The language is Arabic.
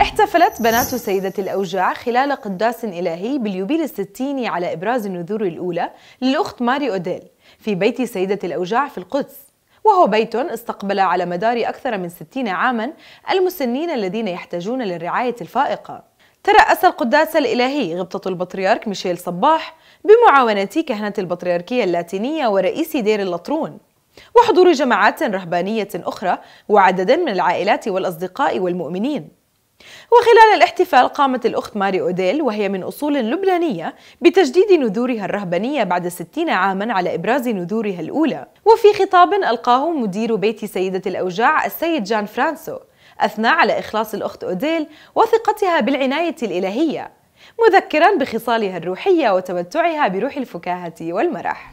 احتفلت بنات سيدة الأوجاع خلال قداس إلهي باليوبيل الستيني على إبراز النذور الأولى للأخت ماري أوديل في بيت سيدة الأوجاع في القدس وهو بيت استقبل على مدار أكثر من ستين عاما المسنين الذين يحتاجون للرعاية الفائقة ترأس القداس الإلهي غبطة البطريرك ميشيل صباح بمعاونة كهنة البطريركية اللاتينية ورئيس دير اللطرون وحضور جماعات رهبانية أخرى وعدد من العائلات والأصدقاء والمؤمنين وخلال الاحتفال قامت الأخت ماري أوديل وهي من أصول لبنانية بتجديد نذورها الرهبانية بعد 60 عاما على إبراز نذورها الأولى وفي خطاب ألقاه مدير بيت سيدة الأوجاع السيد جان فرانسو أثنى على إخلاص الأخت أوديل وثقتها بالعناية الإلهية مذكرا بخصالها الروحية وتمتعها بروح الفكاهة والمرح